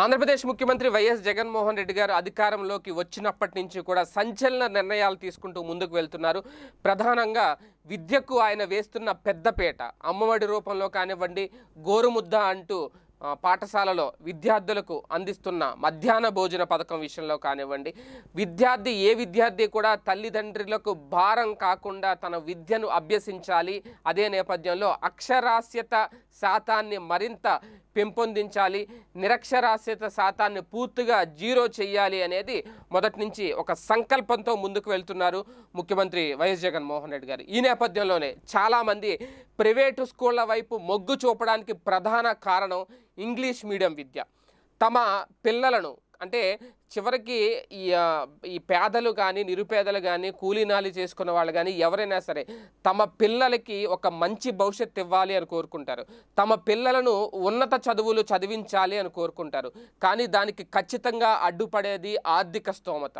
ఆంధ్రప్రదేశ్ ముఖ్యమంత్రి వైఎస్ జగన్మోహన్ రెడ్డి గారు అధికారంలోకి వచ్చినప్పటి నుంచి కూడా సంచలన నిర్ణయాలు తీసుకుంటూ ముందుకు వెళ్తున్నారు ప్రధానంగా విద్యకు ఆయన వేస్తున్న పెద్దపేట అమ్మఒడి రూపంలో కానివ్వండి గోరుముద్ద అంటూ పాఠశాలలో విద్యార్థులకు అందిస్తున్న మధ్యాహ్న భోజన పథకం విషయంలో కానివ్వండి విద్యార్థి ఏ విద్యార్థి కూడా తల్లిదండ్రులకు భారం కాకుండా తన విద్యను అభ్యసించాలి అదే నేపథ్యంలో అక్షరాస్యత శాతాన్ని మరింత పెంపొందించాలి నిరక్షరాస్యత శాతాన్ని పూర్తిగా జీరో చేయాలి అనేది మొదటి నుంచి ఒక సంకల్పంతో ముందుకు వెళ్తున్నారు ముఖ్యమంత్రి వైఎస్ జగన్మోహన్ రెడ్డి గారు ఈ నేపథ్యంలోనే చాలామంది ప్రైవేటు స్కూళ్ల వైపు మొగ్గు చూపడానికి ప్రధాన కారణం ఇంగ్లీష్ మీడియం విద్య తమ పిల్లలను అంటే చివరికి ఈ ఈ పేదలు కానీ నిరుపేదలు కానీ కూలీనాలు చేసుకున్న వాళ్ళు కానీ ఎవరైనా సరే తమ పిల్లలకి ఒక మంచి భవిష్యత్తు ఇవ్వాలి అని కోరుకుంటారు తమ పిల్లలను ఉన్నత చదువులు చదివించాలి అని కోరుకుంటారు కానీ దానికి ఖచ్చితంగా అడ్డుపడేది ఆర్థిక స్తోమత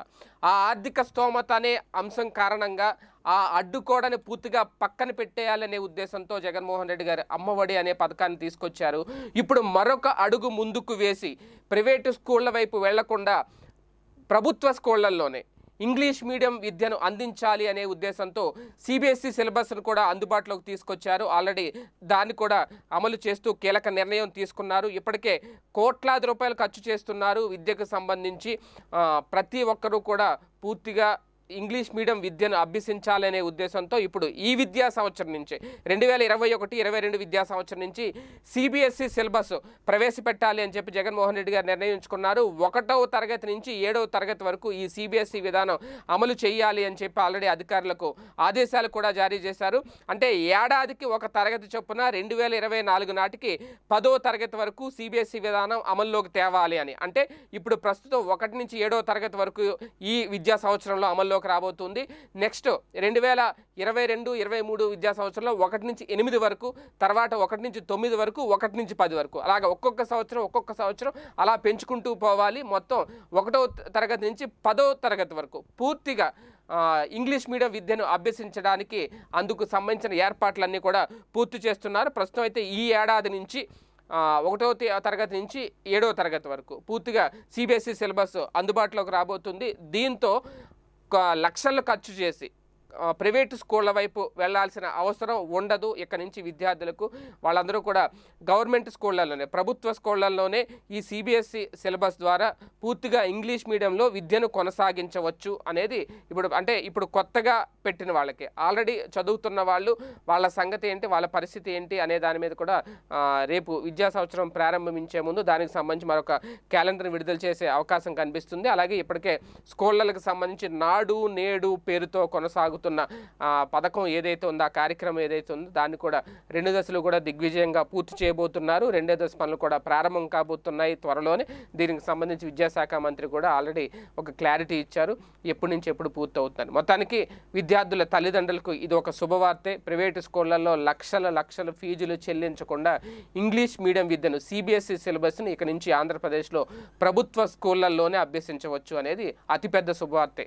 ఆ ఆర్థిక స్తోమత అనే అంశం కారణంగా ఆ అడ్డుకోడని పూర్తిగా పక్కన పెట్టేయాలనే ఉద్దేశంతో జగన్మోహన్ రెడ్డి గారు అమ్మఒడి అనే పథకాన్ని తీసుకొచ్చారు ఇప్పుడు మరొక అడుగు ముందుకు వేసి ప్రైవేటు స్కూళ్ళ వైపు వెళ్లకుండా ప్రభుత్వ స్కూళ్లలోనే ఇంగ్లీష్ మీడియం విద్యను అందించాలి అనే ఉద్దేశంతో సిబిఎస్ఈ సిలబస్ను కూడా అందుబాటులోకి తీసుకొచ్చారు ఆల్రెడీ దాన్ని కూడా అమలు చేస్తూ కీలక నిర్ణయం తీసుకున్నారు ఇప్పటికే కోట్లాది రూపాయలు ఖర్చు చేస్తున్నారు విద్యకు సంబంధించి ప్రతి ఒక్కరూ కూడా పూర్తిగా ఇంగ్లీష్ మీడియం విద్యను అభ్యసించాలనే ఉద్దేశంతో ఇప్పుడు ఈ విద్యా సంవత్సరం నుంచి రెండు వేల ఇరవై ఒకటి ఇరవై రెండు విద్యా సంవత్సరం నుంచి సిబిఎస్ఈ సిలబస్ ప్రవేశపెట్టాలి అని చెప్పి జగన్మోహన్ రెడ్డి గారు నిర్ణయించుకున్నారు ఒకటవ తరగతి నుంచి ఏడవ తరగతి వరకు ఈ సిబిఎస్ఈ విధానం అమలు చేయాలి అని చెప్పి ఆల్రెడీ అధికారులకు ఆదేశాలు కూడా జారీ చేశారు అంటే ఏడాదికి ఒక తరగతి చొప్పున రెండు వేల ఇరవై నాలుగు నాటికి పదో తరగతి వరకు సిబిఎస్ఈ విధానం అమల్లోకి తేవాలి అని అంటే ఇప్పుడు ప్రస్తుతం ఒకటి నుంచి ఏడవ తరగతి వరకు ఈ విద్యా సంవత్సరంలో అమల్లో అమల్లోకి రాబోతుంది నెక్స్ట్ రెండు వేల ఇరవై రెండు ఇరవై మూడు విద్యా సంవత్సరంలో ఒకటి నుంచి ఎనిమిది వరకు తర్వాత ఒకటి నుంచి తొమ్మిది వరకు ఒకటి నుంచి పది వరకు అలాగే ఒక్కొక్క సంవత్సరం ఒక్కొక్క సంవత్సరం అలా పెంచుకుంటూ పోవాలి మొత్తం ఒకటో తరగతి నుంచి పదో తరగతి వరకు పూర్తిగా ఇంగ్లీష్ మీడియం విద్యను అభ్యసించడానికి అందుకు సంబంధించిన ఏర్పాట్లన్నీ కూడా పూర్తి చేస్తున్నారు ప్రస్తుతం అయితే ఈ ఏడాది నుంచి ఒకటో తరగతి నుంచి ఏడో తరగతి వరకు పూర్తిగా సిబిఎస్ఈ సిలబస్ అందుబాటులోకి రాబోతుంది దీంతో లక్షలు ఖర్చు చేసి ప్రైవేటు స్కూళ్ళ వైపు వెళ్లాల్సిన అవసరం ఉండదు ఇక్కడ నుంచి విద్యార్థులకు వాళ్ళందరూ కూడా గవర్నమెంట్ స్కూళ్లలోనే ప్రభుత్వ స్కూళ్ళల్లోనే ఈ సిబిఎస్ఈ సిలబస్ ద్వారా పూర్తిగా ఇంగ్లీష్ మీడియంలో విద్యను కొనసాగించవచ్చు అనేది ఇప్పుడు అంటే ఇప్పుడు కొత్తగా పెట్టిన వాళ్ళకి ఆల్రెడీ చదువుతున్న వాళ్ళు వాళ్ళ సంగతి ఏంటి వాళ్ళ పరిస్థితి ఏంటి అనే దాని మీద కూడా రేపు విద్యా సంవత్సరం ప్రారంభించే ముందు దానికి సంబంధించి మరొక క్యాలెండర్ విడుదల చేసే అవకాశం కనిపిస్తుంది అలాగే ఇప్పటికే స్కూళ్ళకు సంబంధించి నాడు నేడు పేరుతో కొనసాగుతూ జరుగుతున్న పథకం ఏదైతే ఉందో ఆ కార్యక్రమం ఏదైతే ఉందో దాన్ని కూడా రెండు దశలు కూడా దిగ్విజయంగా పూర్తి చేయబోతున్నారు రెండో దశ పనులు కూడా ప్రారంభం కాబోతున్నాయి త్వరలోనే దీనికి సంబంధించి విద్యాశాఖ మంత్రి కూడా ఆల్రెడీ ఒక క్లారిటీ ఇచ్చారు ఎప్పటి నుంచి ఎప్పుడు పూర్తి అవుతున్నారు మొత్తానికి విద్యార్థుల తల్లిదండ్రులకు ఇది ఒక శుభవార్తే ప్రైవేటు స్కూళ్లలో లక్షల లక్షల ఫీజులు చెల్లించకుండా ఇంగ్లీష్ మీడియం విద్యను సిబిఎస్ఈ సిలబస్ను ఇక నుంచి ఆంధ్రప్రదేశ్లో ప్రభుత్వ స్కూళ్లలోనే అభ్యసించవచ్చు అనేది అతిపెద్ద శుభవార్తే